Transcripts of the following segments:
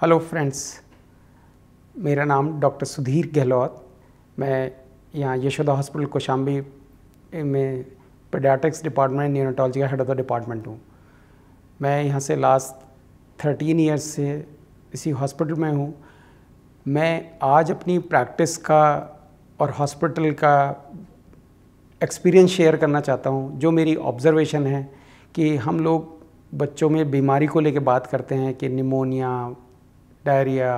hello friends मेरा नाम doctor Sudhir Gehlot मैं यहाँ यशोदा हॉस्पिटल कोशाम्बी में पेडाटिक्स डिपार्टमेंट न्यूरोटॉलजी का हेड ऑफ द डिपार्टमेंट हूँ मैं यहाँ से लास्ट थर्टीन ईयर्स से इसी हॉस्पिटल में हूँ मैं आज अपनी प्रैक्टिस का और हॉस्पिटल का एक्सपीरियंस शेयर करना चाहता हूँ जो मेरी ऑब्जर्वेशन है कि हम लोग बच्चों में बीमारी को लेकर बात करते हैं कि pneumonia diarrhoea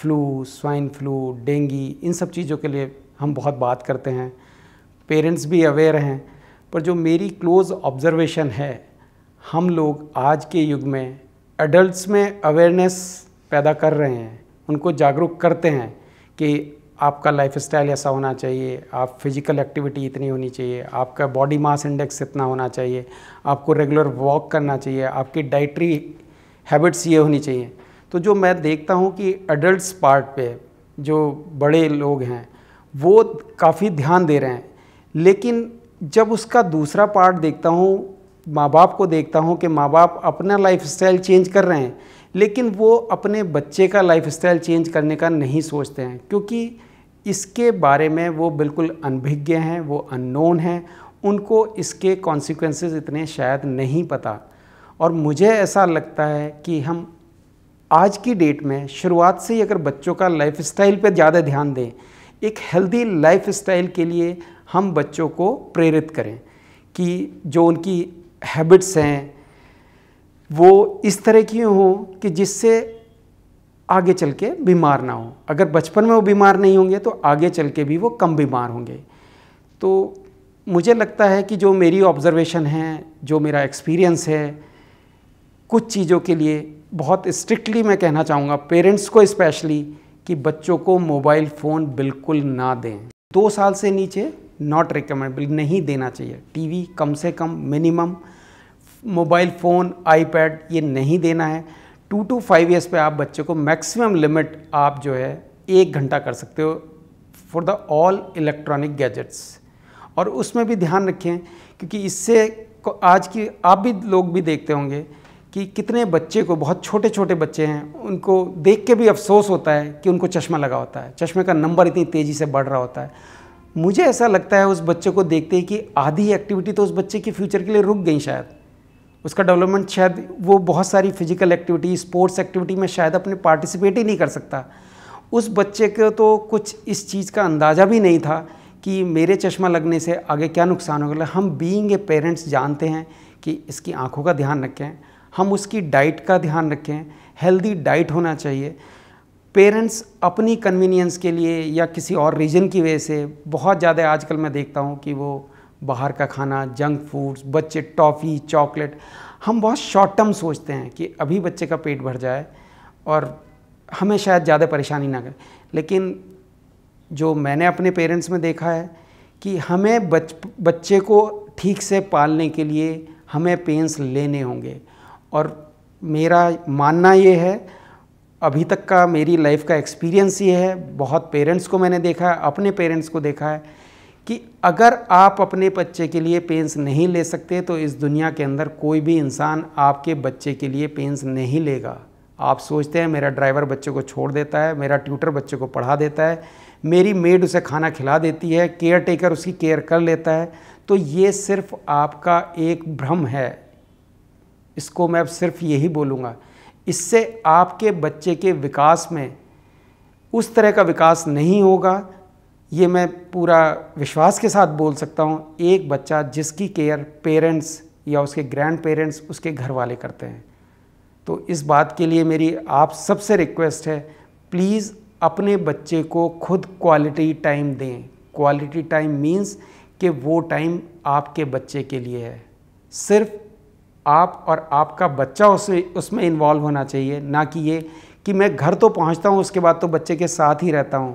flu swine flu dengue इन सब चीज़ों के लिए हम बहुत बात करते हैं पेरेंट्स भी अवेयर हैं पर जो मेरी क्लोज़ ऑब्जर्वेशन है हम लोग आज के युग में एडल्ट्स में अवेयरनेस पैदा कर रहे हैं उनको जागरूक करते हैं कि आपका लाइफ स्टाइल ऐसा होना चाहिए आप फिज़िकल एक्टिविटी इतनी होनी चाहिए आपका बॉडी मास इंडेक्स इतना होना चाहिए आपको रेगुलर वॉक करना चाहिए आपकी डाइटरी हैबिट्स ये होनी चाहिए तो जो मैं देखता हूँ कि एडल्ट्स पार्ट पे जो बड़े लोग हैं वो काफ़ी ध्यान दे रहे हैं लेकिन जब उसका दूसरा पार्ट देखता हूँ माँ बाप को देखता हूँ कि माँ बाप अपना लाइफ स्टाइल चेंज कर रहे हैं लेकिन वो अपने बच्चे का लाइफ स्टाइल चेंज करने का नहीं सोचते हैं क्योंकि इसके बारे में वो बिल्कुल अनभिज्ञ हैं वो अननोन हैं उनको इसके कॉन्सिक्वेंसेस इतने शायद नहीं पता और मुझे ऐसा लगता है कि हम आज की डेट में शुरुआत से ही अगर बच्चों का लाइफ स्टाइल पर ज़्यादा ध्यान दें एक हेल्दी लाइफ स्टाइल के लिए हम बच्चों को प्रेरित करें कि जो उनकी हैबिट्स हैं वो इस तरह की हों कि जिससे आगे चल के बीमार ना हो अगर बचपन में वो बीमार नहीं होंगे तो आगे चल के भी वो कम बीमार होंगे तो मुझे लगता है कि जो मेरी ऑब्जर्वेशन है जो मेरा एक्सपीरियंस है कुछ चीज़ों के लिए बहुत स्ट्रिक्टली मैं कहना चाहूँगा पेरेंट्स को स्पेशली कि बच्चों को मोबाइल फ़ोन बिल्कुल ना दें दो साल से नीचे नॉट रिकमेंडेबल नहीं देना चाहिए टीवी कम से कम मिनिमम मोबाइल फ़ोन आईपैड ये नहीं देना है टू टू फाइव ईयर्स पे आप बच्चे को मैक्सिमम लिमिट आप जो है एक घंटा कर सकते हो for the all electronic gadgets और उसमें भी ध्यान रखें क्योंकि इससे आज की आप भी लोग भी देखते होंगे कि कितने बच्चे को बहुत छोटे छोटे बच्चे हैं उनको देख के भी अफसोस होता है कि उनको चश्मा लगा होता है चश्मे का नंबर इतनी तेज़ी से बढ़ रहा होता है मुझे ऐसा लगता है उस बच्चे को देखते ही कि आधी एक्टिविटी तो उस बच्चे के फ्यूचर के लिए रुक गई शायद उसका डेवलपमेंट शायद वो बहुत सारी फिजिकल एक्टिविटी स्पोर्ट्स एक्टिविटी में शायद अपने पार्टिसिपेट ही नहीं कर सकता उस बच्चे को तो कुछ इस चीज़ का अंदाज़ा भी नहीं था कि मेरे चश्मा लगने से आगे क्या नुकसान होगा हम बीइंग ए पेरेंट्स जानते हैं कि इसकी आंखों का ध्यान रखें हम उसकी डाइट का ध्यान रखें हेल्दी डाइट होना चाहिए पेरेंट्स अपनी कन्वीनियंस के लिए या किसी और रीजन की वजह से बहुत ज़्यादा आजकल मैं देखता हूँ कि वो बाहर का खाना जंक फूड्स बच्चे टॉफ़ी चॉकलेट हम बहुत शॉर्ट टर्म सोचते हैं कि अभी बच्चे का पेट भर जाए और हमें शायद ज़्यादा परेशानी ना करें लेकिन जो मैंने अपने पेरेंट्स में देखा है कि हमें बच बच्चे को ठीक से पालने के लिए हमें पेंस लेने होंगे और मेरा मानना ये है अभी तक का मेरी लाइफ का एक्सपीरियंस ये है बहुत पेरेंट्स को मैंने देखा है अपने पेरेंट्स को देखा है कि अगर आप अपने बच्चे के लिए पेंस नहीं ले सकते तो इस दुनिया के अंदर कोई भी इंसान आपके बच्चे के लिए पेंस नहीं लेगा आप सोचते हैं मेरा ड्राइवर बच्चे को छोड़ देता है मेरा ट्यूटर बच्चे को पढ़ा देता है मेरी मेड उसे खाना खिला देती है केयर टेकर उसकी केयर कर लेता है तो ये सिर्फ आपका एक भ्रम है इसको मैं अब सिर्फ यही बोलूँगा इससे आपके बच्चे के विकास में उस तरह का विकास नहीं होगा ये मैं पूरा विश्वास के साथ बोल सकता हूँ एक बच्चा जिसकी केयर पेरेंट्स या उसके ग्रैंड पेरेंट्स उसके घर वाले करते हैं तो इस बात के लिए मेरी आप सबसे रिक्वेस्ट है प्लीज़ अपने बच्चे को खुद क्वालिटी टाइम दें क्वालिटी टाइम मीन्स कि वो टाइम आपके बच्चे के लिए है सिर्फ आप और आपका बच्चा उसे उसमें इन्वॉल्व होना चाहिए ना कि ये कि मैं घर तो पहुंचता हूं उसके बाद तो बच्चे के साथ ही रहता हूं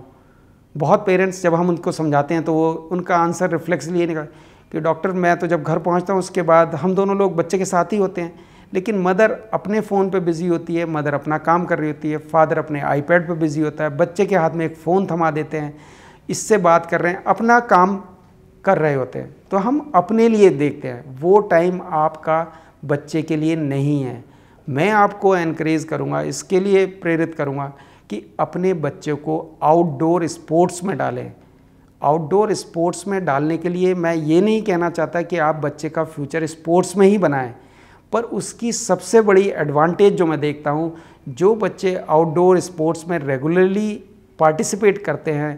बहुत पेरेंट्स जब हम उनको समझाते हैं तो वो उनका आंसर रिफ्लेक्स लिए निकल कि डॉक्टर मैं तो जब घर पहुंचता हूं उसके बाद हम दोनों लोग बच्चे के साथ ही होते हैं लेकिन मदर अपने फ़ोन पर बिज़ी होती है मदर अपना काम कर रही होती है फादर अपने आईपैड पर बिज़ी होता है बच्चे के हाथ में एक फ़ोन थमा देते हैं इससे बात कर रहे हैं अपना काम कर रहे होते हैं तो हम अपने लिए देखते हैं वो टाइम आपका बच्चे के लिए नहीं है मैं आपको एनकरेज करूँगा इसके लिए प्रेरित करूँगा कि अपने बच्चे को आउटडोर स्पोर्ट्स में डालें आउटडोर स्पोर्ट्स में डालने के लिए मैं ये नहीं कहना चाहता कि आप बच्चे का फ्यूचर स्पोर्ट्स में ही बनाएं पर उसकी सबसे बड़ी एडवांटेज जो मैं देखता हूँ जो बच्चे आउटडोर स्पोर्ट्स में रेगुलरली पार्टिसिपेट करते हैं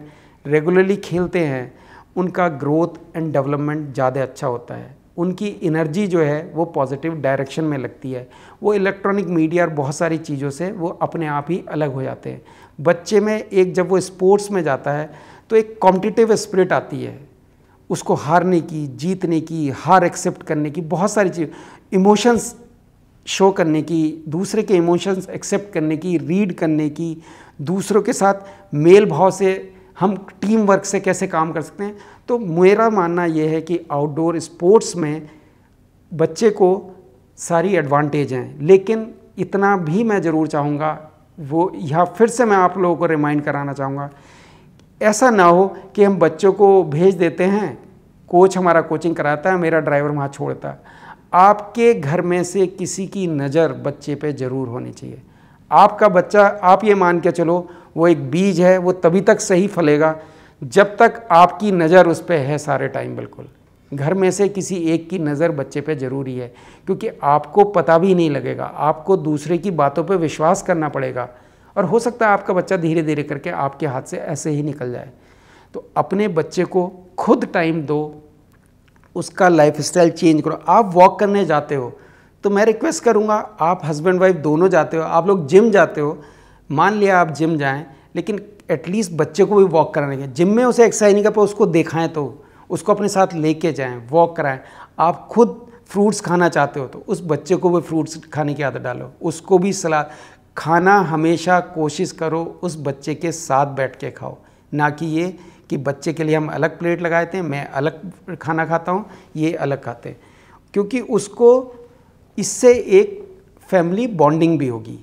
रेगुलरली खेलते हैं उनका ग्रोथ एंड डेवलपमेंट ज़्यादा अच्छा होता है उनकी एनर्जी जो है वो पॉजिटिव डायरेक्शन में लगती है वो इलेक्ट्रॉनिक मीडिया और बहुत सारी चीज़ों से वो अपने आप ही अलग हो जाते हैं बच्चे में एक जब वो स्पोर्ट्स में जाता है तो एक कॉम्पिटिटिव स्प्रिट आती है उसको हारने की जीतने की हार एक्सेप्ट करने की बहुत सारी चीज़ इमोशंस शो करने की दूसरे के इमोशंस एक्सेप्ट करने की रीड करने की दूसरों के साथ मेल भाव से हम टीम वर्क से कैसे काम कर सकते हैं तो मेरा मानना यह है कि आउटडोर स्पोर्ट्स में बच्चे को सारी एडवांटेज हैं लेकिन इतना भी मैं ज़रूर चाहूँगा वो यह फिर से मैं आप लोगों को रिमाइंड कराना चाहूँगा ऐसा ना हो कि हम बच्चों को भेज देते हैं कोच हमारा कोचिंग कराता है मेरा ड्राइवर वहाँ छोड़ता है आपके घर में से किसी की नज़र बच्चे पे ज़रूर होनी चाहिए आपका बच्चा आप ये मान के चलो वो एक बीज है वो तभी तक सही फलेगा जब तक आपकी नज़र उस पर है सारे टाइम बिल्कुल घर में से किसी एक की नज़र बच्चे पे ज़रूरी है क्योंकि आपको पता भी नहीं लगेगा आपको दूसरे की बातों पे विश्वास करना पड़ेगा और हो सकता है आपका बच्चा धीरे धीरे करके आपके हाथ से ऐसे ही निकल जाए तो अपने बच्चे को खुद टाइम दो उसका लाइफ स्टाइल चेंज करो आप वॉक करने जाते हो तो मैं रिक्वेस्ट करूँगा आप हस्बैंड वाइफ दोनों जाते हो आप लोग जिम जाते हो मान लिया आप जिम जाएँ लेकिन एटलीस्ट बच्चे को भी वॉक कराने के जिम में उसे एक्सरसाइज नहीं कर पाए उसको देखाएं तो उसको अपने साथ लेके जाएं वॉक कराएं आप खुद फ्रूट्स खाना चाहते हो तो उस बच्चे को भी फ्रूट्स खाने की आदत डालो उसको भी सलाह खाना हमेशा कोशिश करो उस बच्चे के साथ बैठ के खाओ ना कि ये कि बच्चे के लिए हम अलग प्लेट लगाते हैं मैं अलग खाना खाता हूँ ये अलग खाते हैं क्योंकि उसको इससे एक फैमिली बॉन्डिंग भी होगी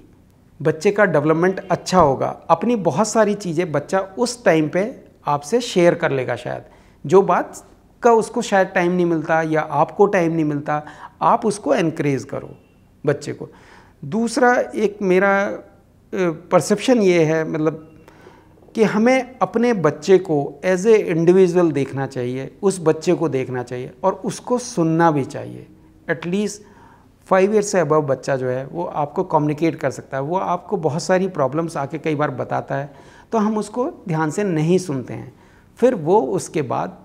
बच्चे का डेवलपमेंट अच्छा होगा अपनी बहुत सारी चीज़ें बच्चा उस टाइम पे आपसे शेयर कर लेगा शायद जो बात का उसको शायद टाइम नहीं मिलता या आपको टाइम नहीं मिलता आप उसको इनक्रेज करो बच्चे को दूसरा एक मेरा परसेप्शन ये है मतलब कि हमें अपने बच्चे को एज ए इंडिविजुअल देखना चाहिए उस बच्चे को देखना चाहिए और उसको सुनना भी चाहिए एटलीस्ट फाइव ईयर से अबव बच्चा जो है वो आपको कम्युनिकेट कर सकता है वो आपको बहुत सारी प्रॉब्लम्स आके कई बार बताता है तो हम उसको ध्यान से नहीं सुनते हैं फिर वो उसके बाद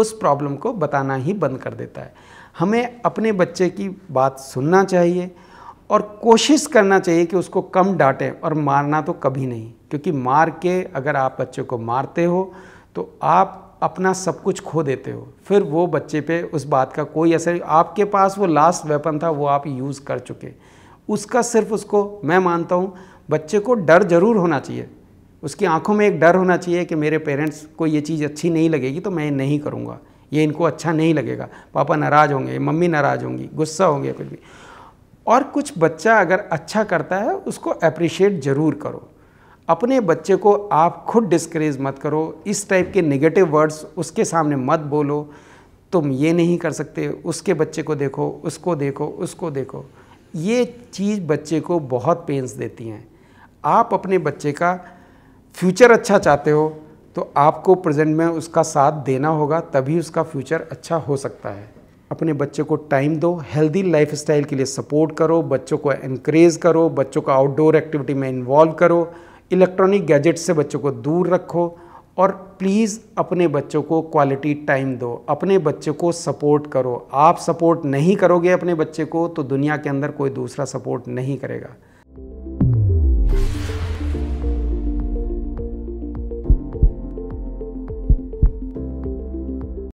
उस प्रॉब्लम को बताना ही बंद कर देता है हमें अपने बच्चे की बात सुनना चाहिए और कोशिश करना चाहिए कि उसको कम डांटें और मारना तो कभी नहीं क्योंकि मार के अगर आप बच्चे को मारते हो तो आप अपना सब कुछ खो देते हो फिर वो बच्चे पे उस बात का कोई असर आपके पास वो लास्ट वेपन था वो आप यूज़ कर चुके उसका सिर्फ उसको मैं मानता हूँ बच्चे को डर जरूर होना चाहिए उसकी आंखों में एक डर होना चाहिए कि मेरे पेरेंट्स को ये चीज़ अच्छी नहीं लगेगी तो मैं नहीं करूँगा ये इनको अच्छा नहीं लगेगा पापा नाराज़ होंगे मम्मी नाराज़ होंगी गुस्सा होंगे कुछ भी और कुछ बच्चा अगर अच्छा करता है उसको अप्रिशिएट ज़रूर करो अपने बच्चे को आप खुद डिस्करेज मत करो इस टाइप के नेगेटिव वर्ड्स उसके सामने मत बोलो तुम ये नहीं कर सकते उसके बच्चे को देखो उसको देखो उसको देखो ये चीज़ बच्चे को बहुत पेंस देती हैं आप अपने बच्चे का फ्यूचर अच्छा चाहते हो तो आपको प्रेजेंट में उसका साथ देना होगा तभी उसका फ्यूचर अच्छा हो सकता है अपने बच्चे को टाइम दो हेल्दी लाइफ के लिए सपोर्ट करो बच्चों को इनक्रेज करो बच्चों को आउटडोर एक्टिविटी में इन्वॉल्व करो इलेक्ट्रॉनिक गैजेट से बच्चों को दूर रखो और प्लीज़ अपने बच्चों को क्वालिटी टाइम दो अपने बच्चे को सपोर्ट करो आप सपोर्ट नहीं करोगे अपने बच्चे को तो दुनिया के अंदर कोई दूसरा सपोर्ट नहीं करेगा